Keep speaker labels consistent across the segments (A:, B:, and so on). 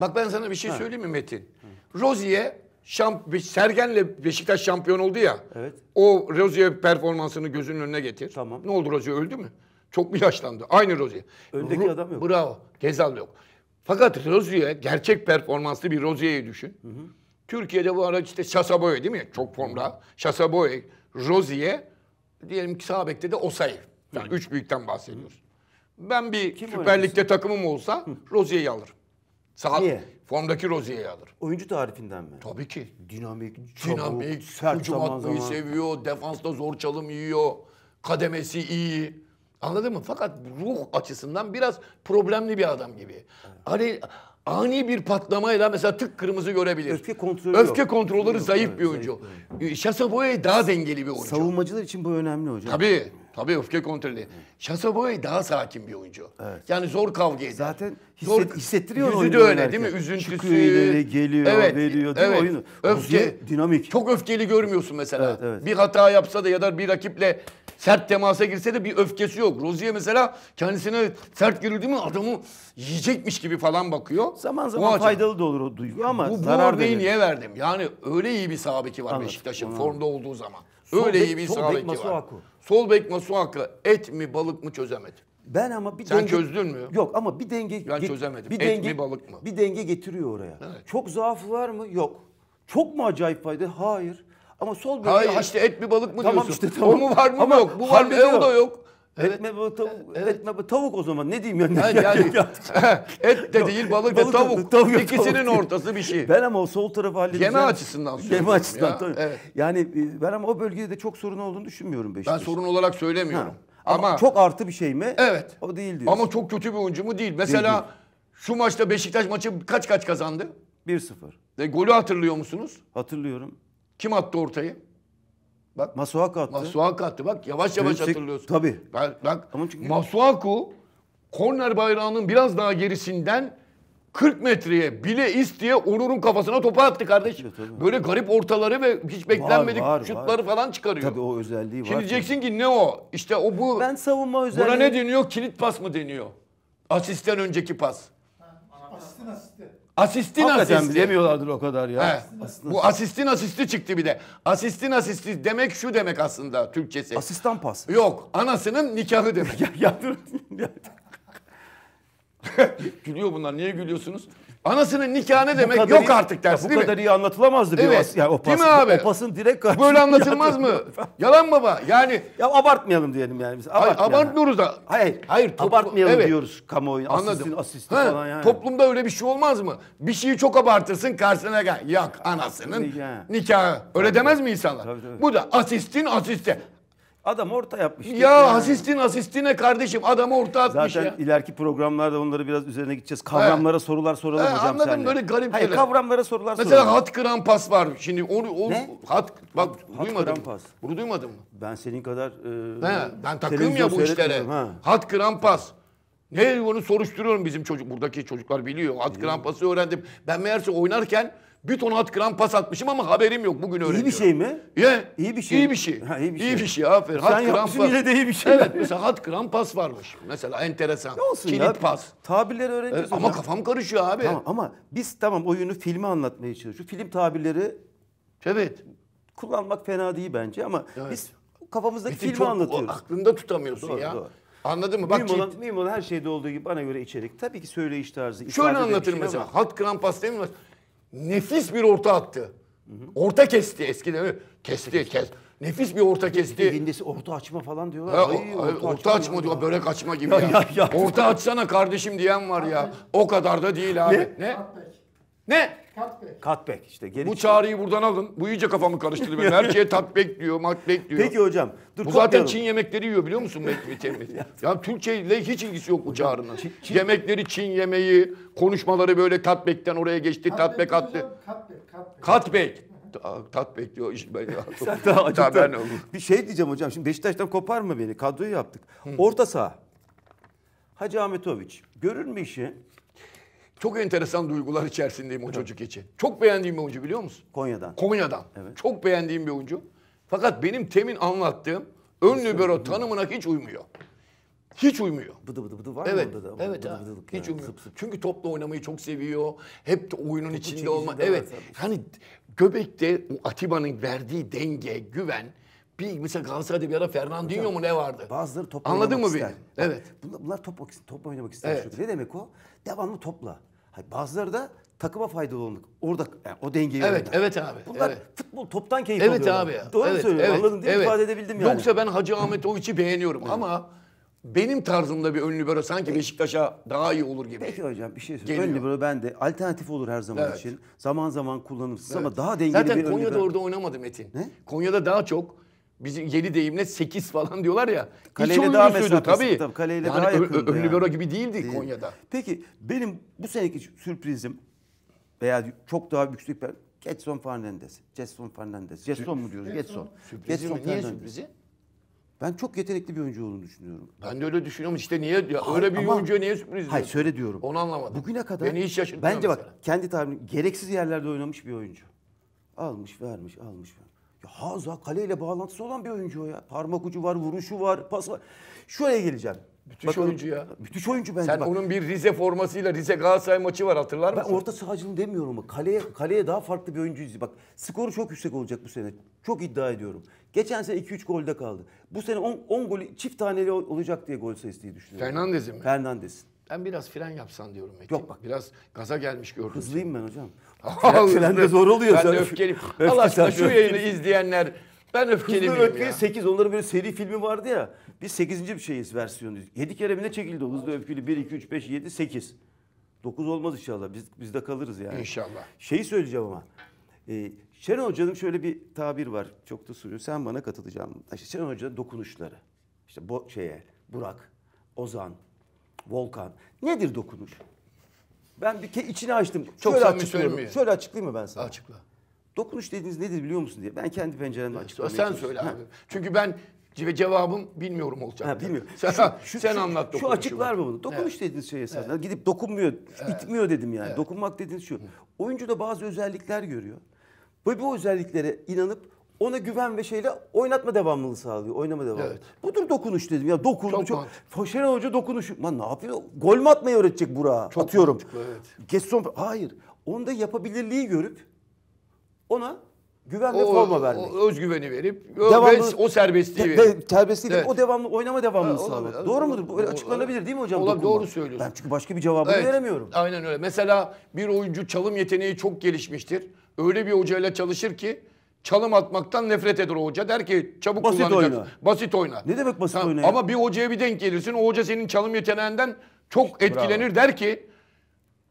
A: Bak ben sana bir şey söyleyeyim mi Metin? Rozi'ye şamp Sergen'le Beşiktaş şampiyon oldu ya. Evet. O Rozi'ye performansını gözünün önüne getir. Tamam. Ne oldu Rozi öldü mü? Çok mu yaşlandı? Aynı Rozi'ye. Öndeki Ro adam yok. Bravo. Gezal yok. Fakat Rozi'ye gerçek performanslı bir Rozi'yi düşün. Hı hı. Türkiye'de bu ara işte Şasaboye değil mi? Çok formda. Şasaboye, Rozi'ye diyelim ki sağ de Osayi. Yani hı. üç büyükten bahsediyoruz. Ben bir Kim Süper Lig'de takımım olsa Rozi'yi alırım. Saat Niye? formdaki Rozier'i alır. Oyuncu tarifinden mi? Tabii ki. Dinamik, çabuk, Dinamik, sert hücum zaman atmayı zaman. seviyor, defansta zor çalım yiyor, kademesi iyi. Anladın mı? Fakat ruh açısından biraz problemli bir adam gibi. Evet. Hani ani bir patlamayla mesela tık kırmızı görebilir. Öfke kontrolü Öfke yok. kontrolleri zayıf yok, bir oyuncu. Şasaboye daha dengeli bir oyuncu. Savunmacılar için bu önemli hocam. Tabii. Tabii öfke kontrolü. Şasaboy daha sakin bir oyuncu. Evet. Yani zor kavga eder. Zaten hisset, zor, hissettiriyor oyunu. Yüzü de öyle değil mi? Üzüntüsü. Çıkıyor geliyor, evet, veriyor değil evet. mi oyunu? Öfke. Dinamik. Çok öfkeli görmüyorsun mesela. Evet, evet. Bir hata yapsa da ya da bir rakiple sert temasa girse de bir öfkesi yok. Rozier mesela kendisine sert girildi mi adamı yiyecekmiş gibi falan bakıyor. Zaman zaman Muhacan. faydalı
B: da olur o duygu ama bu, bu zarar Bu örneği niye
A: verdim? Yani öyle iyi bir sabiki var Beşiktaş'ın formda olduğu zaman. Öyle iyi bir sağ beki var. Sol bek Masuaku et mi balık mı çözemedi.
B: Ben ama bir Sen denge... çözdün mü? Yok ama bir denge... Ben çözemedim. Bir Et denge... mi balık mı? Bir denge getiriyor oraya. Evet. Çok zaafı var mı? Yok. Çok mu acayip fayda? Hayır. Ama sol bölge... Hayır işte et mi balık mı tamam diyorsun. Işte, tamam. O mu var mı ama yok. Bu var mı e, o yok. Evet. Et bu tavuk? Evet. Et mi bu tavuk o zaman? Ne diyeyim yani? yani, yani et de değil balık da tavuk. tavuk. İkisinin ortası bir şey. Ben ama o sol tarafı halledeceğim. Gene açısından söylüyorum. Gene açısından ya. Evet. Yani e, ben ama o bölgede de çok sorun olduğunu düşünmüyorum Beşiktaş. Ben sorun
A: olarak söylemiyorum.
B: Ama, ama çok artı bir şey mi? Evet. O değil diyor. Ama çok kötü bir oyuncu mu değil. Mesela değil. şu maçta Beşiktaş maçı kaç
A: kaç kazandı? 1-0. E, golü hatırlıyor musunuz? Hatırlıyorum. Kim attı ortayı? Bak Masuaku attı. Masuaku attı. Bak yavaş yavaş Yüksek, hatırlıyorsun. Tabii. Bak, bak Ama çünkü... Masuaku korner bayrağının biraz daha gerisinden 40 metreye bile isteye Onur'un kafasına topa attı kardeş. Evet, Böyle garip ortaları ve hiç beklenmedik var, var, şutları var. falan çıkarıyor. Tabii
B: o özelliği var. Şimdi
A: diyeceksin ki ne o? İşte o bu. Ben savunma özelliği. Buna ne deniyor? Kilit pas mı deniyor? Asisten önceki pas. Asistin asisti. Asistin Hakikaten asisti. bilemiyorlardır o kadar ya. Bu asistin asisti çıktı bir de. Asistin asisti demek şu demek aslında Türkçesi. Asistan pas. Yok anasının nikahı demek. ya, ya Gülüyor bunlar. Niye gülüyorsunuz? Anasının
B: nikahı ne demek? Yok iyi, artık dersin değil mi? Bu kadar iyi anlatılamazdı evet. bir yani o Değil mi abi? O pasın direkt karşı. Böyle anlatılmaz mı? Yalan baba yani. Ya abartmayalım diyelim yani biz. Abartmayalım. Hayır, abartmıyoruz da.
A: Hayır. Hayır. Toplu... Abartmayalım evet. diyoruz
B: kamuoyuna. Anladım. Asistin, asistin falan yani.
A: Toplumda öyle bir şey olmaz mı? Bir şeyi çok abartırsın karşısına gel. Yok anasının nikahı. Öyle demez
B: mi insanlar? Tabii, tabii. Bu da asistin asiste. Adam orta yapmış. Ya, ya asistin asistine kardeşim adam orta atmış Zaten ya. ileriki programlarda onları biraz üzerine gideceğiz. Kavramlara He. sorular soralım He, hocam Anladım senle. böyle garip Hayır, şeyler. Kavramlara sorular Mesela soralım. hat kıran pas var. Şimdi onu o ne? hat bak
A: hat duymadın mı? Pas. Bunu duymadın mı? Ben senin kadar e, He, ben takım ya bu işlere. Ha. Hat kıran pas. Ne onu soruşturuyorum bizim çocuk. Buradaki çocuklar biliyor. Hat At pası öğrendim. Ben meğerse oynarken bir ton at gram pas atmışım ama haberim yok bugün öğreniyorum. İyi bir şey mi? Ye. İyi bir şey. İyi bir şey. Ha, iyi bir şey. İyi bir şey aferin. Sen hat yapmışsın yine de iyi bir şey. Evet mesela hat gram pas varmış. Mesela enteresan. Ne olsun Kilit ya. pas.
B: Tabirleri öğreniyorsun. Evet, ama kafam karışıyor abi. Tamam ama biz tamam oyunu filmi anlatmaya çalışıyoruz. Film tabirleri Evet. Kullanmak fena değil bence ama evet. biz kafamızdaki Bizi filmi çok, anlatıyoruz. Aklında tutamıyorsun doğru, ya. Doğru. Anladın mı? Bak mühim, olan, mühim olan her şeyde olduğu gibi bana göre içerik. Tabii ki söyleyiş tarzı. Şöyle anlatır şey mesela. Ama... Halk
A: pas değil mi? nefis bir orta attı. Orta kesti eskiden. Kesti, kesti. kes. Nefis bir orta kesti. Hindisi orta açma falan diyorlar. Ha, Ay, orta, orta açma, açma diyor. Börek açma gibi ya. ya. ya, ya. Orta açsana kardeşim diyen var ya. O kadar da değil abi. Ne? Ne? ne? Katbek. Katbek işte. Geri Bu çağrıyı buradan alın. Bu iyice kafamı karıştırdı benim. Her şeye tatbek diyor, makbek diyor. Peki hocam. Dur, bu zaten Çin yemekleri yiyor biliyor musun? ya Türkçe ile hiç ilgisi yok bu çağrının. Çin, Yemekleri Çin yemeği, konuşmaları böyle tatbekten
B: oraya geçti, tatbek attı. Katbek, katbek. Katbek. Tat iş ben Sen daha acıktın. Ben bir şey diyeceğim hocam. Şimdi Beşiktaş'tan kopar mı beni? Kadroyu yaptık. Hı. Orta saha. Hacı Ahmetoviç. Görür mü işi? Çok enteresan duygular
A: içerisindeyim o çocuk için. Çok beğendiğim bir oyuncu biliyor musun? Konya'dan. Konya'dan. Evet. Çok beğendiğim bir oyuncu. Fakat benim temin anlattığım ön libero tanımına hiç uymuyor. Hiç uymuyor. Bıdı bıdı bıdı var evet, mı orada da? Evet. Bıdı ha, bıdılık hiç yani. uymuyor. Zıp zıp. Çünkü topla oynamayı çok seviyor. Hep de oyunun Topu içinde olma. Evet. Hani göbekte Atiba'nın verdiği denge, güven bir mesela Galatasaray'da bir ara Fernandinho Hocam, mu ne vardı? Bazıları top Anladın mı ister. beni? Evet.
B: Bunlar, bunlar top, top oynamak ister. Evet. Ne demek o? Devamlı topla. Bazıları da takıma faydalı olmak. Orada yani o dengeyi Evet, oynar. evet abi. Bunlar evet. futbol toptan keyif evet alıyorlar. Evet abi. Doğru evet, söylüyorum. Evet, Anladın değil evet. mi? İfade edebildim yani. Yoksa
A: ben Hacı Ahmet Oviç'i beğeniyorum evet. ama benim tarzımda bir ön libero sanki Beşiktaş'a daha iyi olur gibi. Peki hocam bir şey söyleyeyim. Ön
B: libero bende alternatif olur her zaman evet. için. Zaman zaman kullanımsız evet. ama daha dengeli Zaten bir Konya'da ön libero. orada
A: oynamadı Metin. Ne? Konya'da daha çok Bizim yeni deyimle 8 falan diyorlar ya. Kaleyle daha mesafesi. Tabii. tabii kaleyle yani daha yakındı. Ön, ön libero yani. gibi değildi Değil. Konya'da.
B: Peki benim bu seneki sürprizim veya çok daha yüksek bir Getson Fernandez. Getson Fernandez. Getson mu diyoruz? Getson. Getson Niye sürprizi? Ben çok yetenekli bir oyuncu olduğunu düşünüyorum. Ben de öyle düşünüyorum.
A: İşte niye ya hayır, öyle bir ama, oyuncuya niye sürpriz diyorsun? Hayır şöyle diyorum. Onu anlamadım. Bugüne kadar Beni hiç şaşırtmıyor Bence mesela.
B: bak kendi tahminim gereksiz yerlerde oynamış bir oyuncu. Almış, vermiş, almış, vermiş. Ya Haza kaleyle bağlantısı olan bir oyuncu o ya. Parmak ucu var, vuruşu var, pas var. Şuraya geleceğim. Müthiş Bakın, oyuncu ya. Müthiş oyuncu bence. Sen bak. onun
A: bir Rize formasıyla Rize Galatasaray maçı var hatırlar ben mısın? Ben orta
B: sahacını demiyorum ama kaleye, kaleye daha farklı bir oyuncuyuz. Bak skoru çok yüksek olacak bu sene. Çok iddia ediyorum. Geçen sene 2-3 golde kaldı. Bu sene 10 golü çift taneli olacak diye gol sayısı diye düşünüyorum. Fernandez'in mi? Fernandez'in. Ben biraz fren yapsan diyorum Metin. Yok bak. Biraz gaza gelmiş gördüm. Hızlıyım ben hocam. Frende zor oluyor. Ben de öfkeliyim. Allah aşkına şu yayını izleyenler ben öfkeliyim Hızlı öfkeli. 8 onların böyle seri filmi vardı ya. Biz 8. bir şeyiz versiyonu. 7 kere mi çekildi o Hızlı Öfkeli 1, 2, 3, 5, 7, 8. 9 olmaz inşallah. Biz, biz de kalırız yani. İnşallah. Şeyi söyleyeceğim ama. E, Şenol Hoca'nın şöyle bir tabir var. Çok da soruyor. Sen bana katılacağım. İşte Şenol Hoca'nın dokunuşları. İşte bu şeye Burak, Ozan, Volkan. Nedir dokunuş? Ben bir ke içini açtım. Çok şöyle açıklıyorum. Şöyle açıklayayım mı ben sana? Açıkla. Dokunuş dediğiniz nedir biliyor musun diye. Ben kendi penceremden açıklamaya Sen söyle abi. Çünkü ben ve cevabım bilmiyorum olacak. Ha, bilmiyorum. Sen, şu, şu, sen anlat dokunuşu. Şu açıklar mı bunu? Dokunuş evet. dediğiniz şey esasında. Evet. Gidip dokunmuyor, evet. itmiyor dedim yani. Evet. Dokunmak dediğiniz şu. Oyuncu da bazı özellikler görüyor. Ve bu özelliklere inanıp ona güven ve şeyle oynatma devamlılığı sağlıyor. Oynama devamlı. Evet. Budur dokunuş dedim. Ya dokunuş. çok. çok Foşener Hoca dokunuş. Lan ne yapıyor? Gol mü atmayı öğretecek Burak'a? Çok Atıyorum. Mantıklı, evet. Getson hayır. Onda yapabilirliği görüp ona güven ve o, forma vermek.
A: O, özgüveni verip
B: devamlı, o, o serbestliği de, verip. Serbestliği evet. o devamlı oynama devamlılığı sağlıyor. Doğru o, mudur? Böyle açıklanabilir değil mi hocam? Olabilir, doğru söylüyorsun. Ben çünkü başka bir cevabını evet, veremiyorum.
A: Aynen öyle. Mesela bir oyuncu çalım yeteneği çok gelişmiştir. Öyle bir hocayla çalışır ki çalım atmaktan nefret eder o hoca. Der ki çabuk basit kullanacaksın. Oyna. Basit oyna. Ne demek basit oyna Ama bir hocaya bir denk gelirsin. O hoca senin çalım yeteneğinden çok etkilenir. Bravo. Der ki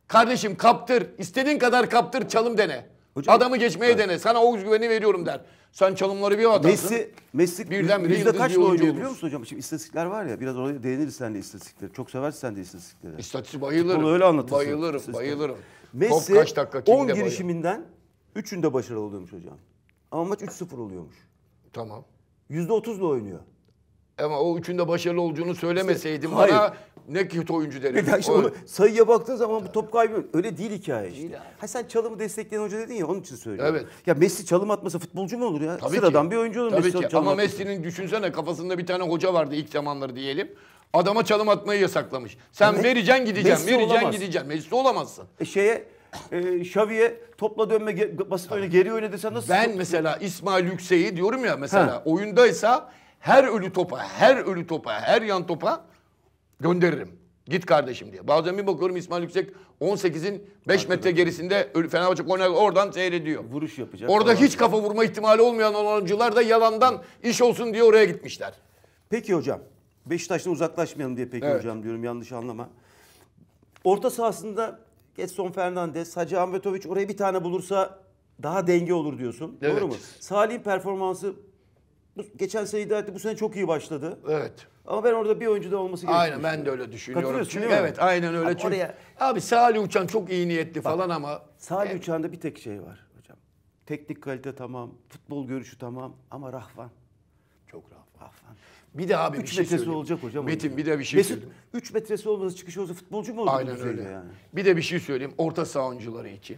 A: kardeşim kaptır. istediğin kadar kaptır çalım dene. Hocam, Adamı geçmeye evet. dene. Sana o güveni veriyorum der. Sen çalımları bir atarsın. Messi, Messi birden yüzde, yüzde kaçla oynuyor biliyor
B: musun hocam? Şimdi istatistikler var ya biraz oraya değiniriz sen de istatistikleri. Çok seversin sen de istatistikleri. İstatistik bayılırım. Futbolu öyle anlatırsın. Bayılırım bayılırım. Messi Top kaç dakika, 10 girişiminden 3'ünde başarılı oluyormuş hocam. Ama maç 3-0 oluyormuş. Tamam. %30'la oynuyor. Ama o üçünde başarılı olduğunu söylemeseydim işte, bana ne kötü oyuncu derim. Ya işte o... sayıya baktığın zaman bu top kaybı öyle değil hikaye işte. Değil ha sen çalımı destekleyen hoca dedin ya onun için söylüyorum. Evet. Ya Messi çalım atmasa futbolcu mu olur ya? Tabii Sıradan ki. bir oyuncu olur Tabii Messi ki. Ama Messi'nin
A: düşünsene kafasında bir tane hoca vardı ilk zamanları diyelim. Adama çalım atmayı yasaklamış. Sen ne? vereceksin gideceksin, Messi vereceksin olamaz. gideceksin. Messi olamazsın. E şeye e, topla dönme basit oyunu geri oynadı. Sen nasıl? Ben mesela İsmail Yüksek'i diyorum ya mesela ha. oyundaysa her ölü topa, her ölü topa, her yan topa gönderirim. Git kardeşim diye. Bazen bir bakıyorum İsmail Yüksek 18'in 5 metre gerisinde Fenerbahçe korner oradan seyrediyor. Vuruş yapacak. Orada hiç kafa vurma ihtimali olmayan oyuncular da
B: yalandan iş olsun diye oraya gitmişler. Peki hocam. Beşiktaş'tan uzaklaşmayalım diye peki evet. hocam diyorum yanlış anlama. Orta sahasında Getson Fernandes, Hacı Ahmetoviç oraya bir tane bulursa daha denge olur diyorsun. Evet. Doğru mu? Salih'in performansı geçen sene iddia etti. Bu sene çok iyi başladı. Evet. Ama ben orada bir oyuncu da olması gerekiyor. Aynen ben de
A: öyle düşünüyorum. Çünkü evet aynen öyle. Abi, çünkü,
B: abi Salih Uçan çok iyi niyetli Bak, falan ama. Salih yani... E- Uçan'da bir tek şey var hocam. Teknik kalite tamam, futbol görüşü tamam ama Rahvan.
A: Çok Rahvan. Rahvan. Bir de abi 3 bir şey metresi olacak hocam. Metin bir de bir şey Mesut, 3 metresi olmasa çıkışı olsa futbolcu mu olur? Aynen öyle. Yani? Bir de bir şey söyleyeyim. Orta saha oyuncuları için.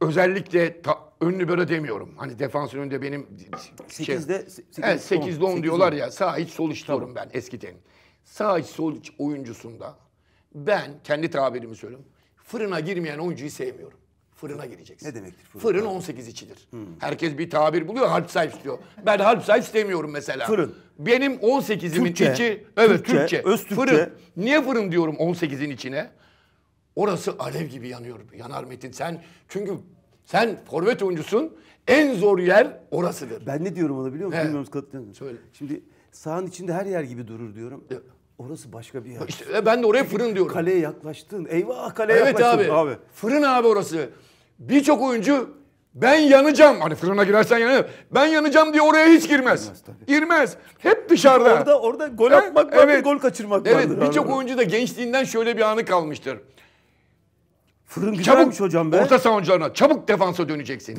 A: Özellikle ta, ön libero demiyorum. Hani defansın önünde benim... 8'de... Şey, 8'de, evet, 10, 10 diyorlar 10. ya. Sağ iç sol iç diyorum tamam. ben eski tenim. Sağ iç sol iç oyuncusunda ben kendi tabirimi söylüyorum. Fırına girmeyen oyuncuyu sevmiyorum. Fırına gireceksin. Ne demektir fırın? Fırın 18 içidir. Hmm. Herkes bir tabir buluyor. Halp sayf diyor. Ben halp sayf demiyorum mesela. Fırın. Benim 18'imin Türkçe, içi evet Türkçe, Türkçe. Öz Türkçe. Fırın. Niye fırın diyorum 18'in içine? Orası alev gibi yanıyor. Yanar Metin sen. Çünkü sen forvet oyuncusun. En zor yer orasıdır.
B: Ben ne diyorum ona biliyor musun? Bilmiyorum katılıyor Söyle. Şimdi sahanın içinde her yer gibi durur diyorum. Evet. Orası başka bir yer. İşte e, ben de oraya fırın diyorum. Kaleye yaklaştın. Eyvah kaleye evet yaklaştın abi. abi.
A: Fırın abi orası birçok oyuncu ben yanacağım. Hani fırına girersen yanıyor. Ben yanacağım diye oraya hiç girmez. Girmez. girmez. Hep dışarıda. Orada orada gol atmak vardır, evet. gol kaçırmak evet, vardır. Evet. Birçok oyuncu da gençliğinden şöyle bir anı kalmıştır. Fırın güzelmiş çabuk, hocam be. Orta saha çabuk defansa döneceksin.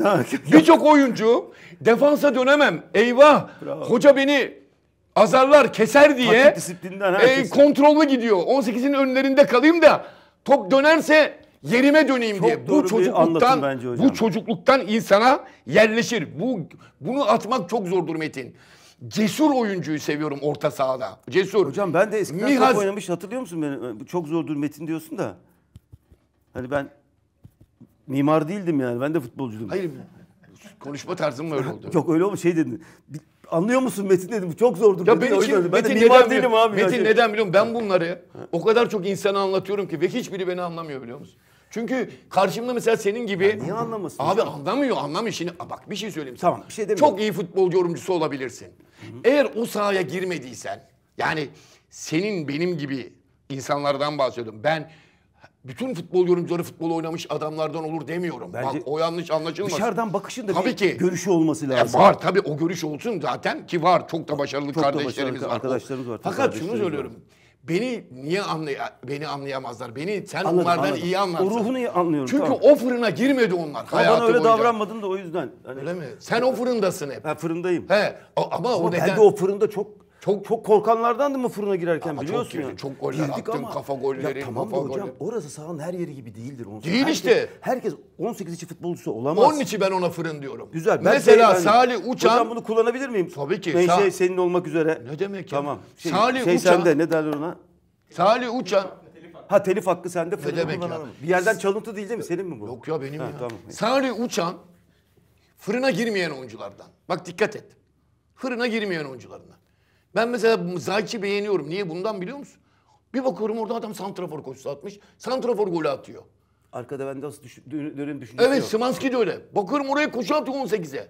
A: Birçok oyuncu defansa dönemem. Eyvah. Bravo. Hoca beni azarlar, keser diye e, kontrollü gidiyor. 18'in önlerinde kalayım da top dönerse yerime döneyim Çok diye. Bu çocukluktan bu çocukluktan insana yerleşir. Bu bunu atmak çok zordur Metin. Cesur oyuncuyu seviyorum orta sahada. Cesur. Hocam ben de eskiden Mihaz... top oynamış
B: hatırlıyor musun beni? Çok zordur Metin diyorsun da. Hani ben mimar değildim yani. Ben de futbolcuydum. Hayır. Konuşma tarzım mı öyle oldu? Yok öyle olmuş şey dedin. Anlıyor musun Metin dedim. Çok zordur. Ya benim için, Metin, ben de mimar değilim biliyorum? abi. Metin ya. neden
A: biliyorum? Ben bunları o kadar çok insana anlatıyorum ki ve hiçbiri beni anlamıyor biliyor musun? Çünkü karşımda mesela senin gibi... Ya niye anlamasın? Abi canım? anlamıyor, anlamıyor. Şimdi bak bir şey söyleyeyim Tamam bir şey demiyorum. Çok iyi futbol yorumcusu olabilirsin. Hı-hı. Eğer o sahaya girmediysen... Yani senin benim gibi insanlardan bahsediyorum. Ben bütün futbol yorumcuları futbol oynamış adamlardan olur demiyorum. Bence Bak o yanlış anlaşılmasın. Dışarıdan bakışın
B: da tabii bir ki, görüşü olması e, lazım. E, var
A: tabii o görüş olsun zaten ki var. Çok da başarılı çok kardeşlerimiz da başarılı, var. Arkadaşlarımız
B: var. Fakat şunu söylüyorum. Var.
A: Beni niye anlay beni anlayamazlar? Beni sen anladım, onlardan anladım. iyi anlarsın. O ruhunu anlıyorum. Çünkü tamam.
B: o fırına girmedi onlar ya hayatı bana öyle davranmadın da o yüzden. Hani... Öyle mi? Sen o fırındasın hep. Ha fırındayım. He. Ama, ama o neden... ben de o fırında çok çok çok korkanlardandı mı fırına girerken ama biliyorsun çok girdi, Çok goller Girdik attın, ama, kafa golleri, ya tamam kafa hocam, golleri. orası sahanın her yeri gibi değildir. onu. Değil herkes, işte. Herkes 18 içi futbolcusu olamaz. Onun için ben ona fırın diyorum. Güzel. Ben Mesela şey, Salih Uçan. Hocam bunu kullanabilir miyim? Tabii ki. Ben şey senin olmak üzere. Ne demek ya? Tamam. Şey, Salih şey Uçan. sende ne derler ona? Salih Uçan. Ha telif hakkı sende fırını ne demek ya? Bir yerden çalıntı değil değil mi? Senin mi bu? Yok ya benim ha, ya. Tamam. Salih Uçan fırına girmeyen oyunculardan. Bak
A: dikkat et. Fırına girmeyen oyuncularından. Ben mesela Zayç'i beğeniyorum. Niye? Bundan biliyor musun? Bir bakıyorum orada adam santrafor koşusu atmış. Santrafor golü atıyor. Arkada ben de
B: nasıl düş dönüm düşüncesi
A: Evet yok. de öyle. Bakıyorum oraya koşu atıyor 18'e.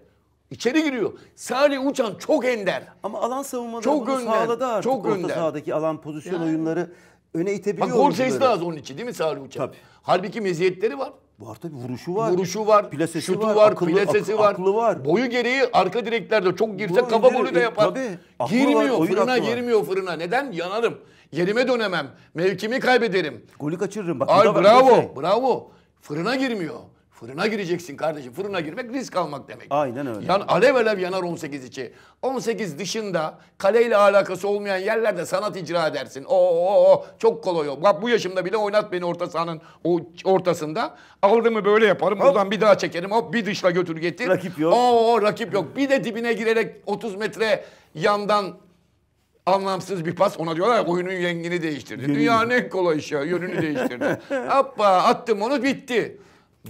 A: İçeri giriyor. Salih Uçan çok ender. Ama alan savunmaları çok bunu önder, sağladı artık. Çok Orta önder.
B: sahadaki alan pozisyon yani. oyunları öne itebiliyor. Bak gol sayısı da az
A: onun için değil mi Salih Uçan? Tabii. Halbuki meziyetleri var.
B: Var tabii vuruşu var. Vuruşu var, plasesi şutu var, var akıllı, plasesi ak, var. Aklı var. Boyu
A: gereği arka direklerde çok girse kafa golü de yapar. Tabii, girmiyor var, fırına girmiyor fırına. Neden? Yanarım. Yerime dönemem. Mevkimi kaybederim. Golü kaçırırım. Bak, Ay, bravo, şey. bravo. Fırına girmiyor. Fırına gireceksin kardeşim. Fırına girmek risk almak demek. Aynen öyle. Yani alev alev yanar 18 içi. 18 dışında kaleyle alakası olmayan yerlerde sanat icra edersin. Oo çok kolay o. Bak bu yaşımda bile oynat beni orta sahanın o ortasında. Aldığımı böyle yaparım. Hop. Buradan bir daha çekerim. Hop bir dışla götür getir. Rakip yok. Oo rakip yok. Bir de dibine girerek 30 metre yandan anlamsız bir pas. Ona diyorlar ya oyunun yengini değiştirdi. Yönünü. Dünyanın en kolay işi. Yönünü değiştirdi. Hoppa attım onu bitti.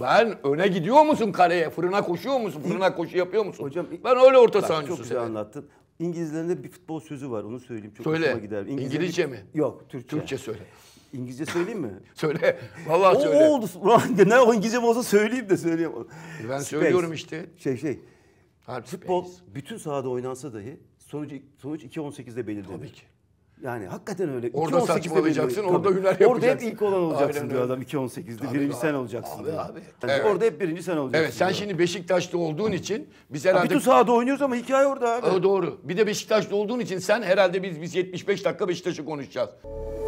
A: Ben öne gidiyor musun kareye Fırına koşuyor musun? Fırına koşu yapıyor musun? Hocam ben öyle orta sahancısı. Çok güzel severim.
B: anlattın. İngilizlerin de bir futbol sözü var. Onu söyleyeyim. Çok söyle. gider. İngilizce, İngilizce mi? Yok, Türkçe. Türkçe söyle. İngilizce söyleyeyim mi? söyle. Vallahi o, söyle. O oldu. ne o İngilizce olsa söyleyeyim de söyleyeyim. E, ben Space. söylüyorum işte. Şey şey. Hard futbol space. bütün sahada oynansa dahi sonuç sonuç 2.18'de belirlenir. Tabii ki. Yani hakikaten öyle. Orada saçmalayacaksın, orada hüner yapacaksın. Orada hep ilk olan olacaksın Aynen diyor öyle. adam 2.18'de. Birinci abi, sen olacaksın.
A: Abi, abi. Yani evet. Orada hep birinci sen olacaksın. Evet sen diyor. şimdi Beşiktaş'ta olduğun için biz herhalde... Bütün sahada oynuyoruz
B: ama hikaye orada abi. O doğru.
A: Bir de Beşiktaş'ta olduğun için sen herhalde biz, biz 75 dakika Beşiktaş'ı konuşacağız.